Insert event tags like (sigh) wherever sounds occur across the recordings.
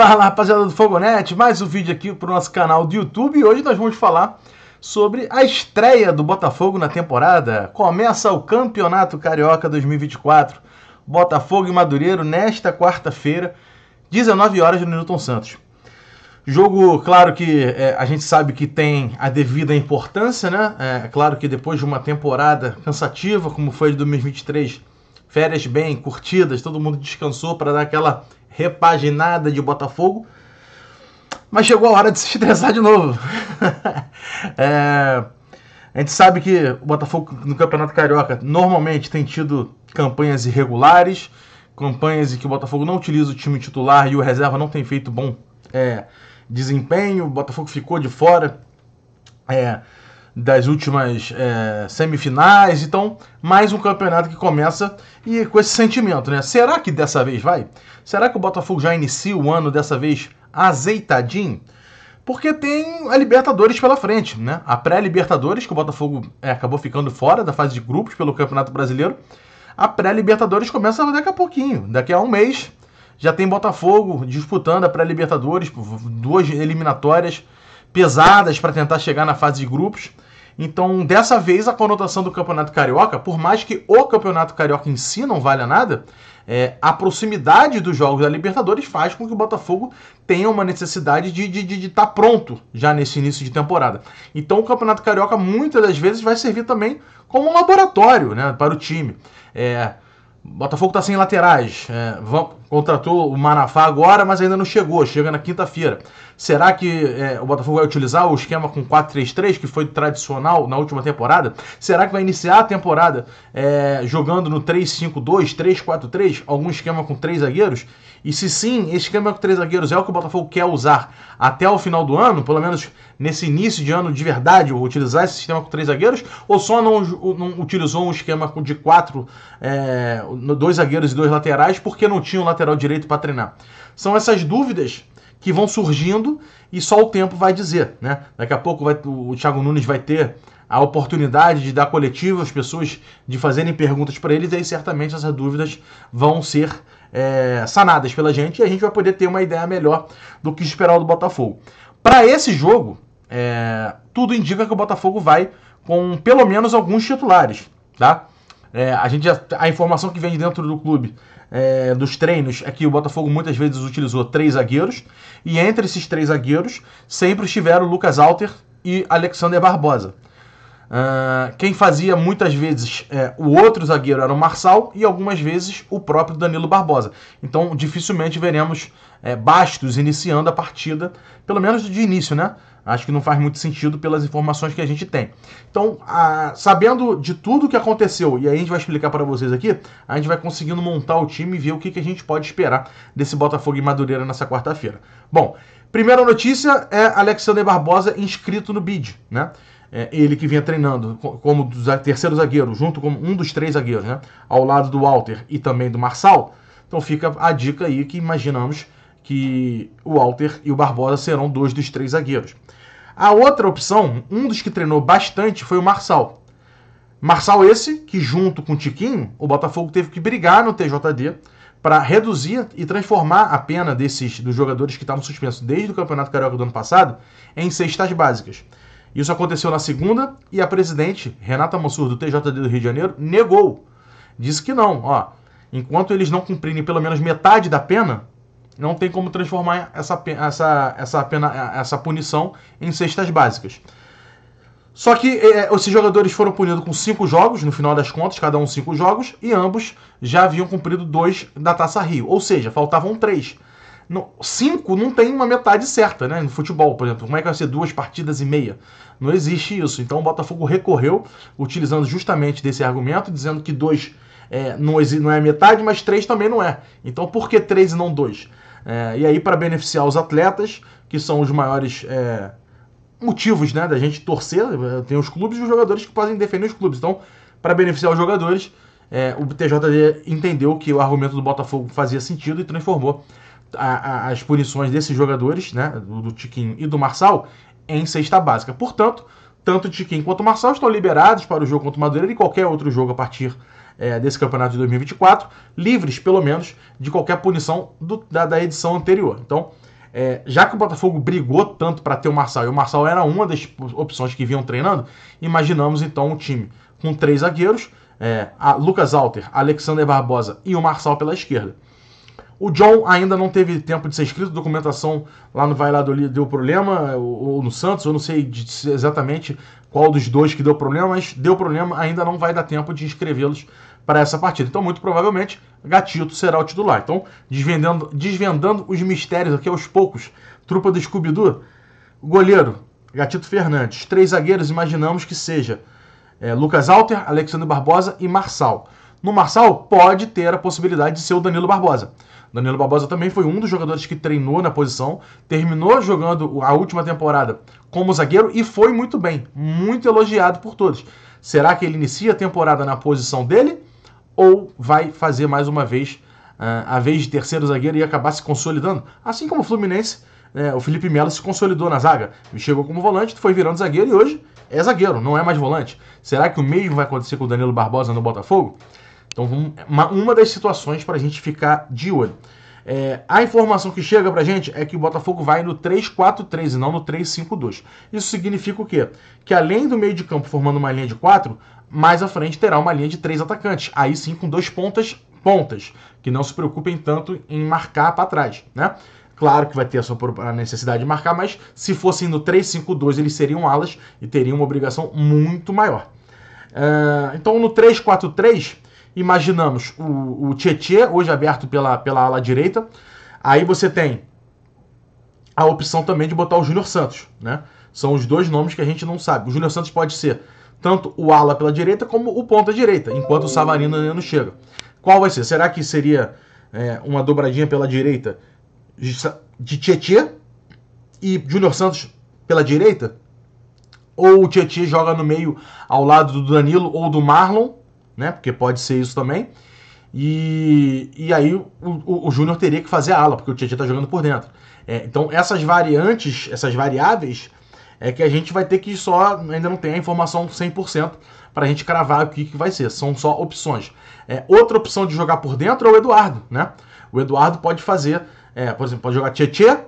Fala rapaziada do Fogonete, mais um vídeo aqui para o nosso canal do YouTube e hoje nós vamos falar sobre a estreia do Botafogo na temporada. Começa o Campeonato Carioca 2024, Botafogo e Madureiro nesta quarta-feira, 19 horas no Newton Santos. Jogo, claro que é, a gente sabe que tem a devida importância, né? É claro que depois de uma temporada cansativa, como foi de 2023, férias bem curtidas, todo mundo descansou para dar aquela repaginada de Botafogo. Mas chegou a hora de se estressar de novo. (laughs) é, a gente sabe que o Botafogo no Campeonato Carioca normalmente tem tido campanhas irregulares, campanhas em que o Botafogo não utiliza o time titular e o reserva não tem feito bom é, desempenho, o Botafogo ficou de fora. É, das últimas é, semifinais. Então, mais um campeonato que começa e com esse sentimento, né? Será que dessa vez vai? Será que o Botafogo já inicia o ano dessa vez azeitadinho? Porque tem a Libertadores pela frente, né? A pré-Libertadores, que o Botafogo é, acabou ficando fora da fase de grupos pelo Campeonato Brasileiro. A pré-Libertadores começa daqui a pouquinho, daqui a um mês. Já tem Botafogo disputando a pré-Libertadores, duas eliminatórias pesadas para tentar chegar na fase de grupos. Então, dessa vez, a conotação do Campeonato Carioca, por mais que o Campeonato Carioca em si não valha nada, é, a proximidade dos jogos da Libertadores faz com que o Botafogo tenha uma necessidade de estar de, de, de tá pronto já nesse início de temporada. Então, o Campeonato Carioca muitas das vezes vai servir também como um laboratório né, para o time. É, Botafogo está sem laterais. É, vamos, contratou o Manafá agora, mas ainda não chegou, chega na quinta-feira. Será que é, o Botafogo vai utilizar o esquema com 4-3-3, que foi tradicional na última temporada? Será que vai iniciar a temporada é, jogando no 3-5-2, 3-4-3, algum esquema com três zagueiros? E se sim, esse esquema com três zagueiros é o que o Botafogo quer usar até o final do ano, pelo menos nesse início de ano de verdade, utilizar esse sistema com três zagueiros, ou só não, não utilizou um esquema de quatro, é, dois zagueiros e dois laterais, porque não tinha um lateral lateral direito para treinar. São essas dúvidas que vão surgindo e só o tempo vai dizer, né? Daqui a pouco vai, o Thiago Nunes vai ter a oportunidade de dar coletiva às pessoas, de fazerem perguntas para eles, e aí certamente essas dúvidas vão ser é, sanadas pela gente e a gente vai poder ter uma ideia melhor do que esperar do Botafogo. Para esse jogo, é, tudo indica que o Botafogo vai com pelo menos alguns titulares, tá? É, a, gente já, a informação que vem de dentro do clube, é, dos treinos, é que o Botafogo muitas vezes utilizou três zagueiros, e entre esses três zagueiros sempre estiveram Lucas Alter e Alexander Barbosa. Uh, quem fazia muitas vezes é, o outro zagueiro era o Marçal e algumas vezes o próprio Danilo Barbosa. Então dificilmente veremos é, Bastos iniciando a partida, pelo menos de início, né? Acho que não faz muito sentido pelas informações que a gente tem. Então, a, sabendo de tudo o que aconteceu, e aí a gente vai explicar para vocês aqui, a gente vai conseguindo montar o time e ver o que, que a gente pode esperar desse Botafogo e Madureira nessa quarta-feira. Bom, primeira notícia é Alexander Barbosa inscrito no BID, né? É, ele que vinha treinando como terceiro zagueiro, junto com um dos três zagueiros, né? Ao lado do Walter e também do Marçal. Então fica a dica aí que imaginamos que o Walter e o Barbosa serão dois dos três zagueiros. A outra opção, um dos que treinou bastante foi o Marçal. Marçal esse que junto com o Tiquinho, o Botafogo teve que brigar no TJD para reduzir e transformar a pena desses dos jogadores que estavam suspensos desde o Campeonato Carioca do ano passado em cestas básicas. Isso aconteceu na segunda e a presidente, Renata Mansur, do TJD do Rio de Janeiro, negou. Disse que não, ó. Enquanto eles não cumprirem pelo menos metade da pena, não tem como transformar essa, essa, essa, pena, essa punição em cestas básicas. Só que é, é, esses jogadores foram punidos com cinco jogos, no final das contas, cada um cinco jogos, e ambos já haviam cumprido dois da Taça Rio. Ou seja, faltavam três. No, cinco não tem uma metade certa, né? No futebol, por exemplo. Como é que vai ser duas partidas e meia? Não existe isso. Então o Botafogo recorreu, utilizando justamente desse argumento, dizendo que dois é, não, não é metade, mas três também não é. Então por que três e não dois? É, e aí, para beneficiar os atletas, que são os maiores é, motivos né, da gente torcer, eh, tem os clubes e os jogadores que podem defender os clubes. Então, para beneficiar os jogadores, é, o TJD entendeu que o argumento do Botafogo fazia sentido e transformou a, a, as punições desses jogadores, né, do, Tiquinho e do Marçal, em cesta básica. Portanto, tanto o Tiquinho quanto o Marçal estão liberados para o jogo contra o Madureira e qualquer outro jogo a partir de é, desse campeonato de 2024, livres, pelo menos, de qualquer punição do, da, da, edição anterior. Então, é, já que o Botafogo brigou tanto para ter o Marçal, e o Marçal era uma das opções que vinham treinando, imaginamos então um time com três zagueiros, é, Lucas Alter, Alexander Barbosa e o Marçal pela esquerda. O John ainda não teve tempo de ser escrito, documentação lá no Valladolid deu problema, ou, ou no Santos, eu não sei exatamente qual dos dois que deu problema, mas deu problema, ainda não vai dar tempo de inscrevê-los para essa partida. Então, muito provavelmente, Gatito será o titular. Então, desvendando, desvendando os mistérios aqui aos poucos. Trupa do Scooby-Doo, goleiro, Gatito Fernandes. Três zagueiros, imaginamos que seja é, Lucas Alter, Alexandre Barbosa e Marçal. No Marçal, pode ter a possibilidade de ser o Danilo Barbosa. Danilo Barbosa também foi um dos jogadores que treinou na posição, terminou jogando a última temporada como zagueiro e foi muito bem, muito elogiado por todos. Será que ele inicia a temporada na posição dele ou vai fazer mais uma vez ah, a vez de terceiro zagueiro e acabar se consolidando, assim como o Fluminense né, o Felipe Melo se consolidou na zaga. Chegou como volante, foi virando zagueiro e hoje é zagueiro, não é mais volante. Será que o mesmo vai acontecer com o Danilo Barbosa no Botafogo? Então, uma, uma das situações para a gente ficar de olho. É, a informação que chega para a gente é que o Botafogo vai no 3-4-3 e não no 3-5-2. Isso significa o quê? Que além do meio de campo formando uma linha de 4, mais à frente terá uma linha de três atacantes, aí sim com dois pontas pontas, que não se preocupem tanto em marcar para trás, né? Claro que vai ter a sua necessidade de marcar, mas se fossem no 3-5-2 eles seriam alas e teriam uma obrigação muito maior. Uh, então no 3-4-3 imaginamos o, o Tietê, hoje aberto pela, pela ala direita, aí você tem a opção também de botar o Júnior Santos, né? São os dois nomes que a gente não sabe. O Júnior Santos pode ser tanto o ala pela direita como o ponta direita, enquanto o Savarino ainda não chega. Qual vai ser? Será que seria é, uma dobradinha pela direita de Tietchan e Júnior Santos pela direita? Ou o Tietchan joga no meio ao lado do Danilo ou do Marlon, né? Porque pode ser isso também. E, e aí o, o, o Júnior teria que fazer a ala, porque o Tietchan está jogando por dentro. É, então essas variantes, essas variáveis é que a gente vai ter que só, ainda não tem a informação 100% para a gente cravar o que, que vai ser, são só opções. É, outra opção de jogar por dentro é o Eduardo, né? O Eduardo pode fazer, é, por exemplo, pode jogar Tietê,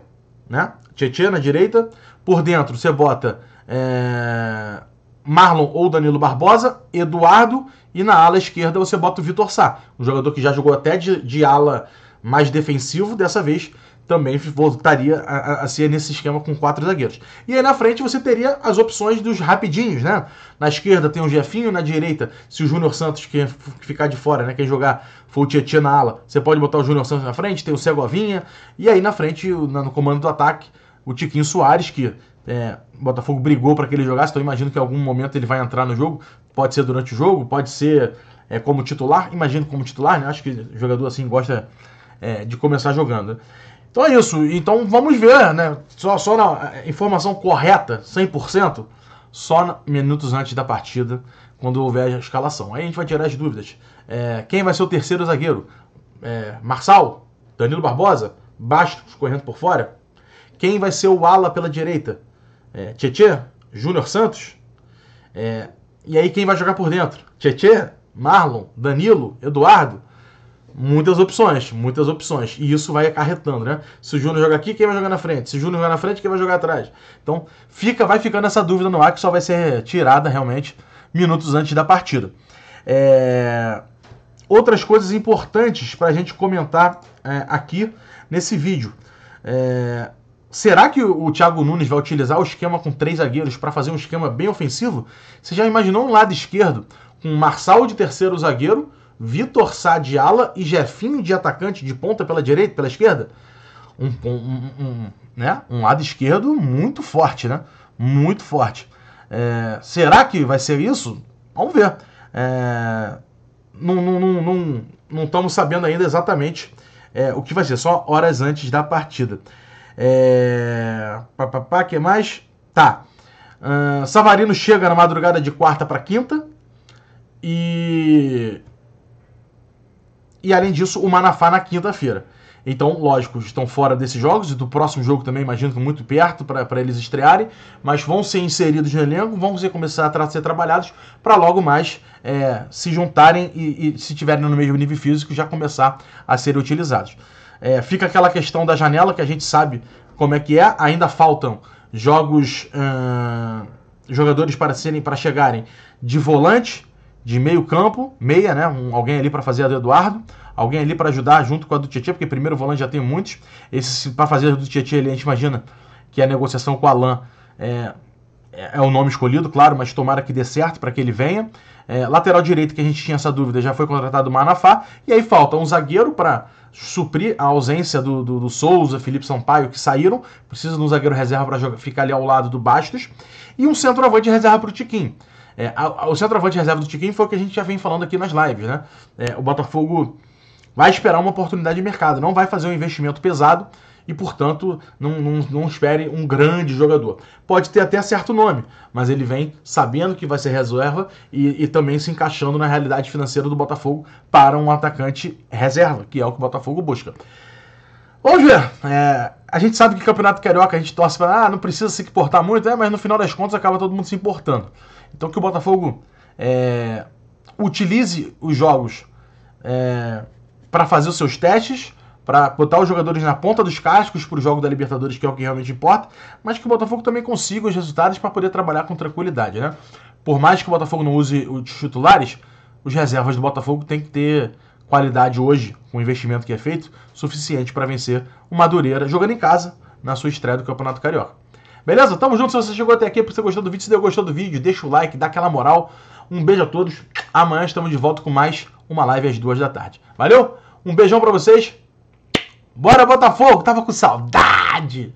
né? Tietê na direita, por dentro você bota é, Marlon ou Danilo Barbosa, Eduardo, e na ala esquerda você bota o Vitor Sá, um jogador que já jogou até de, de ala mais defensivo, dessa vez também voltaria a, a, ser nesse esquema com quatro zagueiros. E aí na frente você teria as opções dos rapidinhos, né? Na esquerda tem o Jefinho, na direita, se o Júnior Santos que é, ficar de fora, né? Quem jogar for o Tietchan na ala, você pode botar o Júnior Santos na frente, tem o Segovinha, e aí na frente, no comando do ataque, o Tiquinho Soares, que é, Botafogo brigou para que ele jogasse, então imagino que em algum momento ele vai entrar no jogo, pode ser durante o jogo, pode ser é, como titular, imagino como titular, né? Acho que jogador assim gosta é, de começar jogando. Então é isso. Então vamos ver, né? Só, só na informação correta, 100%, só minutos antes da partida, quando houver a escalação. Aí a gente vai tirar as dúvidas. É, quem vai ser o terceiro zagueiro? É, Marçal? Danilo Barbosa? Bastos correndo por fora? Quem vai ser o ala pela direita? É, Tietê? Júnior Santos? É, e aí quem vai jogar por dentro? Tietê? Marlon? Danilo? Eduardo? muitas opções, muitas opções. E isso vai acarretando, né? Se o Júnior jogar aqui, quem vai jogar na frente? Se o Júnior jogar na frente, quem vai jogar atrás? Então, fica, vai ficando essa dúvida no ar que só vai ser tirada realmente minutos antes da partida. É... Outras coisas importantes para a gente comentar é, aqui nesse vídeo. É... Será que o Thiago Nunes vai utilizar o esquema com três zagueiros para fazer um esquema bem ofensivo? Você já imaginou um lado esquerdo com Marçal de terceiro zagueiro, Vitor Sá de ala e Jefinho de atacante de ponta pela direita, pela esquerda. Um, um, um, né? um lado esquerdo muito forte, né? Muito forte. É, será que vai ser isso? Vamos ver. É, não, estamos sabendo ainda exatamente é, o que vai ser, só horas antes da partida. É, papapá, que mais? Tá. Uh, Savarino chega na madrugada de quarta para quinta e e além disso o Manafá na quinta-feira. Então, lógico, estão fora desses jogos e do próximo jogo também, imagino que muito perto para eles estrearem, mas vão ser inseridos no elenco, vão começar a tra ser trabalhados para logo mais é, se juntarem e, e, se tiverem no mesmo nível físico, já começar a ser utilizados. É, fica aquela questão da janela que a gente sabe como é que é, ainda faltam jogos, hum, jogadores para serem para chegarem de volante, de meio campo, meia, né? Um, alguém ali para fazer a do Eduardo, alguém ali para ajudar junto com a do Tietchan, porque primeiro volante já tem muitos. Esse para fazer a do Tietchan, a gente imagina que a negociação com o Alain é, é, é o nome escolhido, claro, mas tomara que dê certo para que ele venha. É, lateral direito, que a gente tinha essa dúvida, já foi contratado o Manafá. E aí falta um zagueiro para suprir a ausência do, do, do, Souza, Felipe Sampaio, que saíram. Precisa de um zagueiro reserva para ficar ali ao lado do Bastos. E um centroavante reserva para o Tiquinho. É, a, a, o centroavante reserva do Tiquinho foi o que a gente já vem falando aqui nas lives, né? É, o Botafogo vai esperar uma oportunidade de mercado, não vai fazer um investimento pesado e, portanto, não, não, não espere um grande jogador. Pode ter até certo nome, mas ele vem sabendo que vai ser reserva e, e também se encaixando na realidade financeira do Botafogo para um atacante reserva, que é o que o Botafogo busca. Vamos ver. É, a gente sabe que campeonato carioca a gente torce para, ah, não precisa se importar muito, é, mas no final das contas acaba todo mundo se importando. Então que o Botafogo é, utilize os jogos é, para fazer os seus testes, para botar os jogadores na ponta dos cascos para o jogo da Libertadores, que é o que realmente importa, mas que o Botafogo também consiga os resultados para poder trabalhar com tranquilidade, né? Por mais que o Botafogo não use os titulares, os reservas do Botafogo têm que ter qualidade hoje, com o investimento que é feito, suficiente para vencer o Madureira jogando em casa na sua estreia do Campeonato Carioca. Beleza? Tamo junto. Se você chegou até aqui, se você gostou do vídeo, se deu gostou do vídeo, deixa o like, dá aquela moral. Um beijo a todos. Amanhã estamos de volta com mais uma live às duas da tarde. Valeu? Um beijão para vocês. Bora Botafogo, tava com saudade.